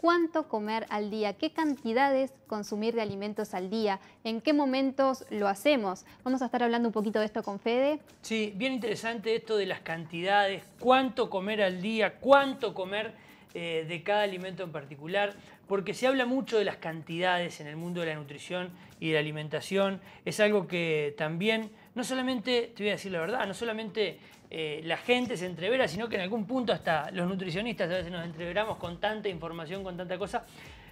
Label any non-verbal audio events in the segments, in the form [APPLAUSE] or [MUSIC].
cuánto comer al día, qué cantidades consumir de alimentos al día, en qué momentos lo hacemos. Vamos a estar hablando un poquito de esto con Fede. Sí, bien interesante esto de las cantidades, cuánto comer al día, cuánto comer eh, de cada alimento en particular, porque se habla mucho de las cantidades en el mundo de la nutrición y de la alimentación. Es algo que también, no solamente, te voy a decir la verdad, no solamente eh, la gente se entrevera, sino que en algún punto hasta los nutricionistas a veces nos entreveramos con tanta información, con tanta cosa.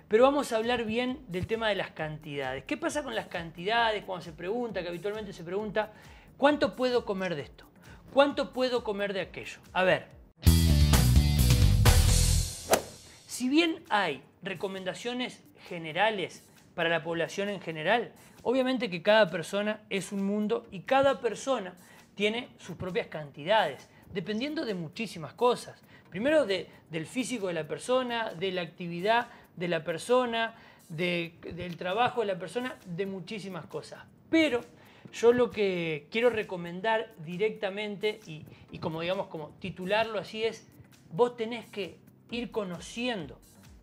Pero vamos a hablar bien del tema de las cantidades. ¿Qué pasa con las cantidades cuando se pregunta, que habitualmente se pregunta, ¿cuánto puedo comer de esto? ¿Cuánto puedo comer de aquello? A ver, si bien hay recomendaciones generales para la población en general, obviamente que cada persona es un mundo y cada persona tiene sus propias cantidades, dependiendo de muchísimas cosas. Primero del físico de la persona, de la actividad de la persona, del trabajo de la persona, de muchísimas cosas. Pero yo lo que quiero recomendar directamente y, y como digamos, como titularlo así es, vos tenés que ir conociendo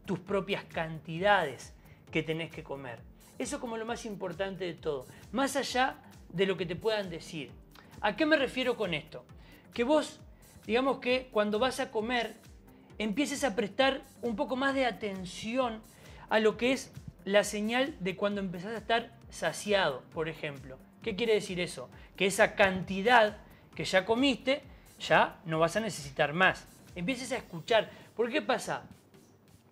tus propias cantidades que tenés que comer. Eso como lo más importante de todo, más allá de lo que te puedan decir. ¿A qué me refiero con esto? Que vos, digamos que cuando vas a comer, empieces a prestar un poco más de atención a lo que es la señal de cuando empezás a estar saciado, por ejemplo. ¿Qué quiere decir eso? Que esa cantidad que ya comiste, ya no vas a necesitar más. Empieces a escuchar ¿Por qué pasa?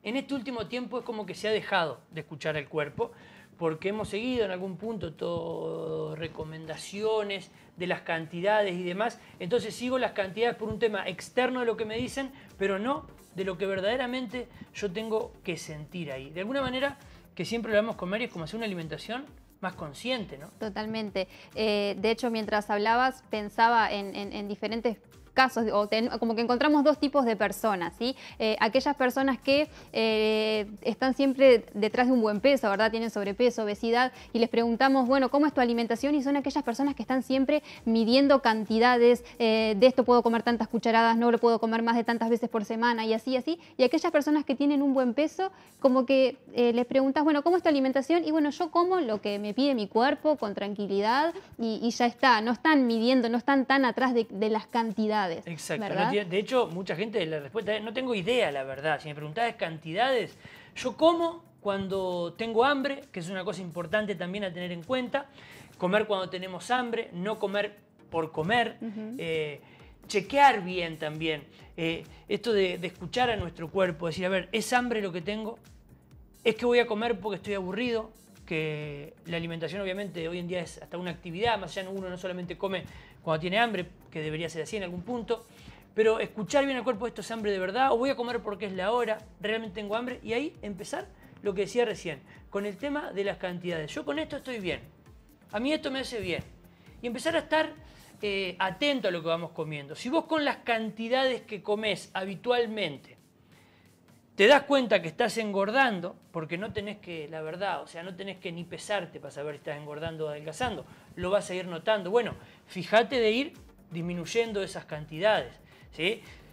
En este último tiempo es como que se ha dejado de escuchar el cuerpo, porque hemos seguido en algún punto todas recomendaciones de las cantidades y demás. Entonces sigo las cantidades por un tema externo de lo que me dicen, pero no de lo que verdaderamente yo tengo que sentir ahí. De alguna manera, que siempre lo con comer y es como hacer una alimentación más consciente, ¿no? Totalmente. Eh, de hecho, mientras hablabas, pensaba en diferentes casos, o como que encontramos dos tipos de personas, ¿sí? Eh, aquellas personas que eh, están siempre detrás de un buen peso, ¿verdad? Tienen sobrepeso, obesidad, y les preguntamos, bueno, ¿cómo es tu alimentación? Y son aquellas personas que están siempre midiendo cantidades, eh, de esto puedo comer tantas cucharadas, no lo puedo comer más de tantas veces por semana, y así, así. Y aquellas personas que tienen un buen peso, como que les preguntas, bueno, ¿cómo es tu alimentación? Y bueno, yo como lo que me pide mi cuerpo con tranquilidad y, ya está. No están midiendo, no están tan atrás de las cantidades. Exacto. de hecho, mucha gente la respuesta es, no tengo idea, la verdad. Si me preguntás cantidades, yo como cuando tengo hambre, que es una cosa importante también a tener en cuenta, comer cuando tenemos hambre, no comer por comer, eh, chequear bien también, eh, esto de, escuchar a nuestro cuerpo, decir, a ver, ¿es hambre lo que tengo? ¿Es que voy a comer porque estoy aburrido? que la alimentación obviamente hoy en día es hasta una actividad, más allá uno no solamente come cuando tiene hambre, que debería ser así en algún punto. Pero escuchar bien al cuerpo, esto es hambre de verdad, o voy a comer porque es la hora, realmente tengo hambre, y ahí empezar lo que decía recién, con el tema de las cantidades. Yo con esto estoy bien, a mí esto me hace bien. Y empezar a estar eh, atento a lo que vamos comiendo. Si vos con las cantidades que comes habitualmente te das cuenta que estás engordando, porque no tenés que, la verdad, o sea, no tenés que ni pesarte para saber si estás engordando o adelgazando lo vas a ir notando. Bueno, fíjate de ir disminuyendo esas cantidades.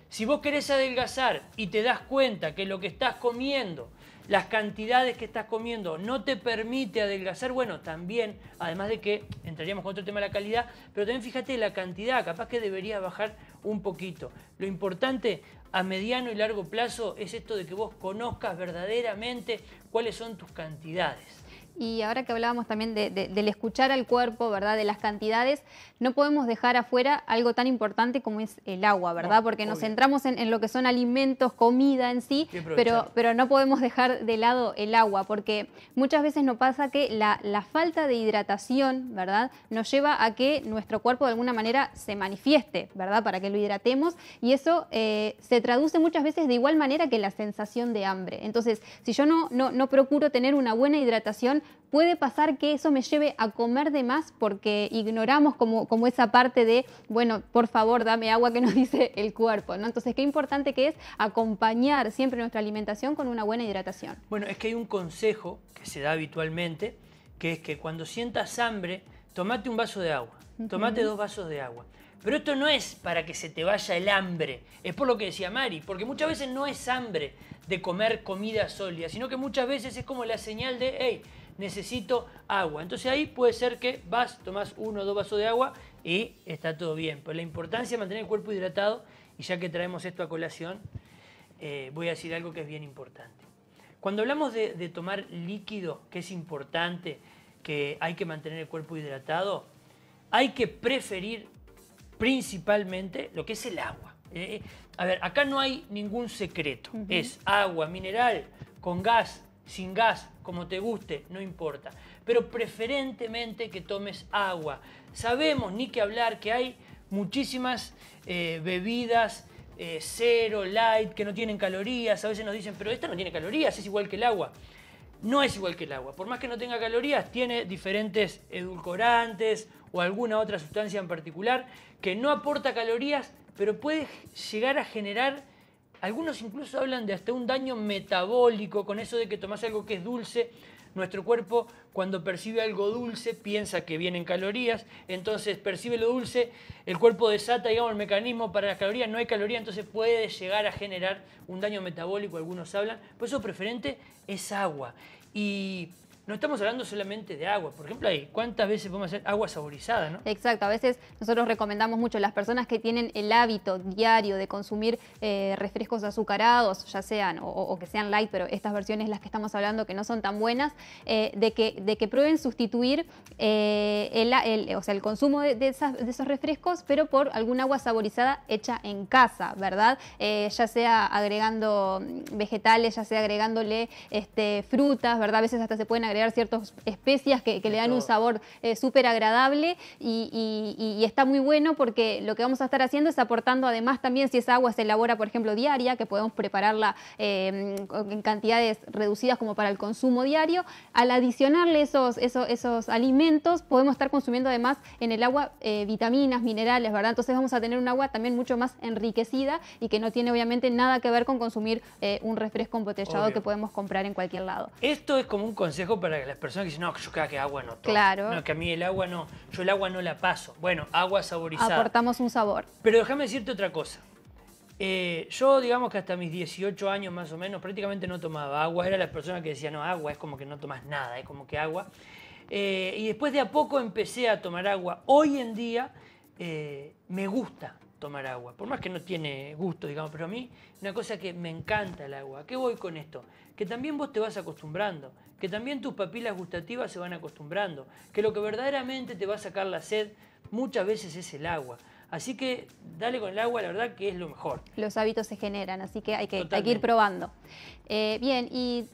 Si vos querés adelgazar y te das cuenta que lo que estás comiendo, las cantidades que estás comiendo no te permite adelgazar, bueno, también, además de que entraríamos con otro tema de la calidad, pero también fíjate la cantidad, capaz que deberías bajar un poquito. Lo importante a mediano y largo plazo es esto de que vos conozcas verdaderamente cuáles son tus cantidades y ahora que hablábamos también del escuchar al cuerpo, ¿verdad? De las cantidades, no podemos dejar afuera algo tan importante como es el agua, ¿verdad? Porque nos centramos en, lo que son alimentos, comida en sí, pero, pero no podemos dejar de lado el agua, porque muchas veces nos pasa que la, falta de hidratación, ¿verdad? Nos lleva a que nuestro cuerpo de alguna manera se manifieste, ¿verdad? Para que lo hidratemos y eso eh, se traduce muchas veces de igual manera que la sensación de hambre. Entonces, si yo no, no, no procuro tener una buena hidratación, puede pasar que eso me lleve a comer de más porque ignoramos como, esa parte de, bueno, por favor, dame agua que nos [LAUGHS] dice el cuerpo, ¿no? Entonces, qué importante que es acompañar siempre nuestra alimentación con una buena hidratación. Bueno, es que hay un consejo que se da habitualmente, que es que cuando sientas hambre, tomate un vaso de agua, tomate dos vasos de agua. Pero esto no es para que se te vaya el hambre, es por lo que decía Mari, porque muchas veces no es hambre de comer comida sólida, sino que muchas veces es como la señal de, hey, necesito agua. Entonces ahí puede ser que vas, tomas uno o dos vasos de agua y está todo bien. Pero la importancia es mantener el cuerpo hidratado y ya que traemos esto a colación, eh, voy a decir algo que es bien importante. Cuando hablamos de, tomar líquido, que es importante, que hay que mantener el cuerpo hidratado, hay que preferir principalmente lo que es el agua. Eh, eh, a ver, acá no hay ningún secreto. Es agua, mineral, con gas, sin gas, como te guste, no importa. Pero preferentemente que tomes agua. Sabemos, ni que hablar, que hay muchísimas eh, bebidas eh, cero, light, que no tienen calorías. A veces nos dicen, pero esta no tiene calorías, es igual que el agua. No es igual que el agua. Por más que no tenga calorías, tiene diferentes edulcorantes o alguna otra sustancia en particular que no aporta calorías, pero puede llegar a generar algunos incluso hablan de hasta un daño metabólico, con eso de que tomás algo que es dulce. Nuestro cuerpo cuando percibe algo dulce piensa que vienen calorías, entonces percibe lo dulce, el cuerpo desata, digamos, el mecanismo para las calorías, no hay calorías, entonces puede llegar a generar un daño metabólico, algunos hablan. Por eso preferente es agua. Y no estamos hablando solamente de agua. Por ejemplo, cuántas veces podemos hacer agua saborizada, ¿no? Exacto, a veces nosotros recomendamos mucho a las personas que tienen el hábito diario de consumir eh, refrescos azucarados, ya sean o, que sean light, pero estas versiones las que estamos hablando que no son tan buenas, eh, de, que, de que prueben sustituir eh, el, o sea, el consumo de, esos refrescos, pero por algún agua saborizada hecha en casa, ¿verdad? ya sea agregando vegetales, ya sea agregándole este, frutas, ¿verdad? A veces hasta se pueden agregar ciertas especias que, le dan un sabor eh, súper agradable y, está muy bueno porque lo que vamos a estar haciendo es aportando además también si esa agua se elabora, por ejemplo, diaria, que podemos prepararla em, en cantidades reducidas como para el consumo diario, al adicionarle esos, esos, alimentos podemos estar consumiendo además en el agua eh, vitaminas, minerales, ¿verdad? Entonces vamos a tener un agua también mucho más enriquecida y que no tiene obviamente nada que ver con consumir eh, un refresco embotellado que podemos comprar en cualquier lado. Esto es como un consejo para las personas que dicen, no, yo creo que agua no tomo. Claro. que a mí el agua no, yo el agua no la paso. Bueno, agua saborizada. Aportamos un sabor. Pero déjame decirte otra cosa. Eh, yo, digamos que hasta mis 18 años más o menos, prácticamente no tomaba agua. Era las personas que decían no, agua es como que no tomas nada, es como que agua. Eh, y después de a poco empecé a tomar agua. Hoy en día eh, me gusta, tomar agua. Por más que no tiene gusto, digamos, pero a mí una cosa que me encanta el agua. qué voy con esto? Que también vos te vas acostumbrando, que también tus papilas gustativas se van acostumbrando, que lo que verdaderamente te va a sacar la sed muchas veces es el agua. Así que dale con el agua, la verdad que es lo mejor. Los hábitos se generan, así que hay que, ir probando. Eh, bien, y...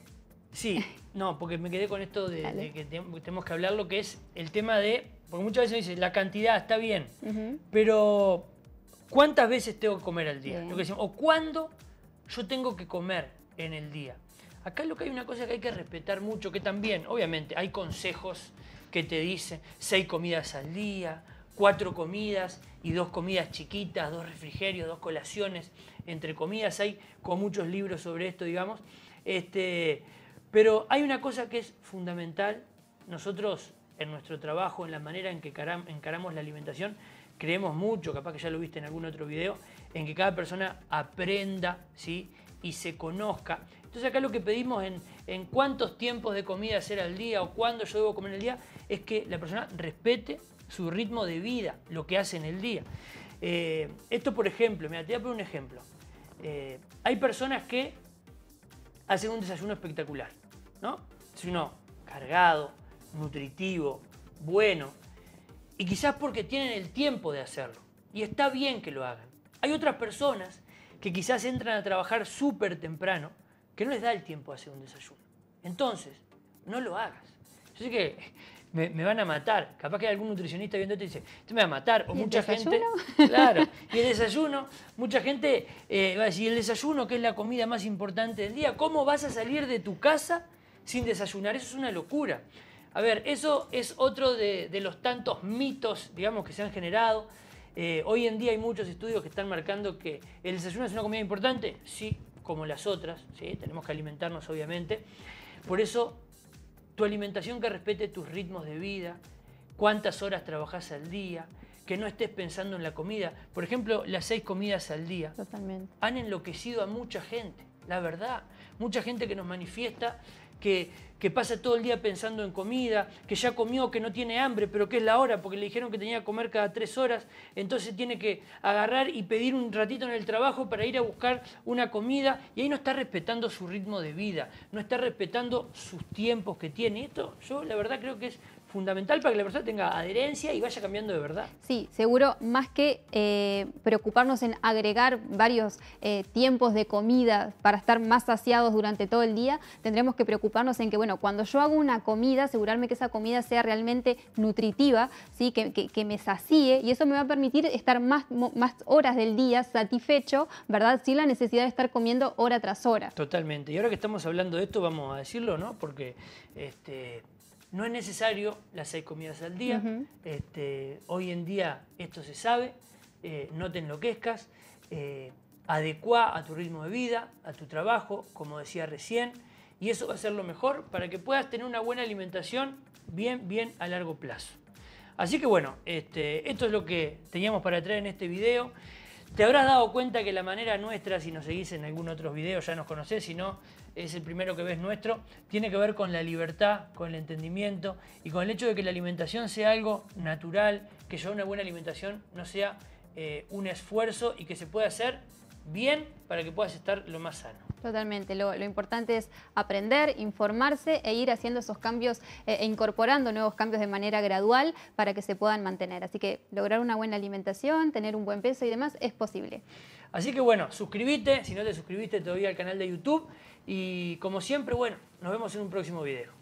Sí, no, porque me quedé con esto de, que tenemos que hablar lo que es el tema de... Porque muchas veces me dicen, la cantidad está bien, pero ¿Cuántas veces tengo que comer al día? o cuándo yo tengo que comer en el día. Acá lo que hay una cosa que hay que respetar mucho, que también, obviamente, hay consejos que te dicen seis comidas al día, cuatro comidas y dos comidas chiquitas, dos refrigerios, dos colaciones, entre comidas. Hay con muchos libros sobre esto, digamos. Este, pero hay una cosa que es fundamental. Nosotros, en nuestro trabajo, en la manera en que encaramos la alimentación, creemos mucho, capaz que ya lo viste en algún otro video, en que cada persona aprenda ¿sí? y se conozca. Entonces acá lo que pedimos en, cuántos tiempos de comida hacer al día o cuándo yo debo comer al el día es que la persona respete su ritmo de vida, lo que hace en el día. Eh, esto, por ejemplo, mira, te voy a poner un ejemplo. Eh, hay personas que hacen un desayuno espectacular, ¿no? Desayuno cargado, nutritivo, bueno, y quizás porque tienen el tiempo de hacerlo. Y está bien que lo hagan. Hay otras personas que quizás entran a trabajar súper temprano, que no les da el tiempo de hacer un desayuno. Entonces, no lo hagas. Yo sé que me, van a matar. Capaz que hay algún nutricionista viendo y dice, te me va a matar. O mucha gente. [LAUGHS] Claro. Y el desayuno, mucha gente eh, va a decir, el desayuno, que es la comida más importante del día, ¿cómo vas a salir de tu casa sin desayunar? Eso es una locura. A ver, eso es otro de, los tantos mitos, digamos, que se han generado. Eh, hoy en día hay muchos estudios que están marcando que el desayuno es una comida importante, sí, como las otras, ¿sí? tenemos que alimentarnos obviamente. Por eso, tu alimentación que respete tus ritmos de vida, cuántas horas trabajas al día, que no estés pensando en la comida. Por ejemplo, las seis comidas al día han enloquecido a mucha gente, la verdad mucha gente que nos manifiesta que, pasa todo el día pensando en comida, que ya comió, que no tiene hambre, pero que es la hora, porque le dijeron que tenía que comer cada tres horas, entonces tiene que agarrar y pedir un ratito en el trabajo para ir a buscar una comida, y ahí no está respetando su ritmo de vida, no está respetando sus tiempos que tiene. esto yo la verdad creo que es fundamental para que la persona tenga adherencia y vaya cambiando de verdad. Sí, seguro, más que eh, preocuparnos en agregar varios eh, tiempos de comida para estar más saciados durante todo el día, tendremos que preocuparnos en que, bueno, cuando yo hago una comida, asegurarme que esa comida sea realmente nutritiva, ¿sí? que, me sacie y eso me va a permitir estar más, más horas del día satisfecho, ¿verdad? Sin la necesidad de estar comiendo hora tras hora. Totalmente. Y ahora que estamos hablando de esto, vamos a decirlo, ¿no? Porque este, no es necesario las seis comidas al día. Este, hoy en día esto se sabe. Eh, no te enloquezcas. Eh, adecua a tu ritmo de vida, a tu trabajo, como decía recién. Y eso va a ser lo mejor para que puedas tener una buena alimentación bien, bien a largo plazo. Así que bueno, este, esto es lo que teníamos para traer en este video. Te habrás dado cuenta que la manera nuestra, si nos seguís en algún otro video, ya nos conocés, si no, es el primero que ves nuestro, tiene que ver con la libertad, con el entendimiento y con el hecho de que la alimentación sea algo natural, que ya una buena alimentación no sea eh, un esfuerzo y que se pueda hacer bien para que puedas estar lo más sano. Totalmente, lo, importante es aprender, informarse e ir haciendo esos cambios e, e incorporando nuevos cambios de manera gradual para que se puedan mantener. Así que lograr una buena alimentación, tener un buen peso y demás es posible. Así que bueno, suscríbete, si no te suscribiste todavía al canal de YouTube y como siempre, bueno, nos vemos en un próximo video.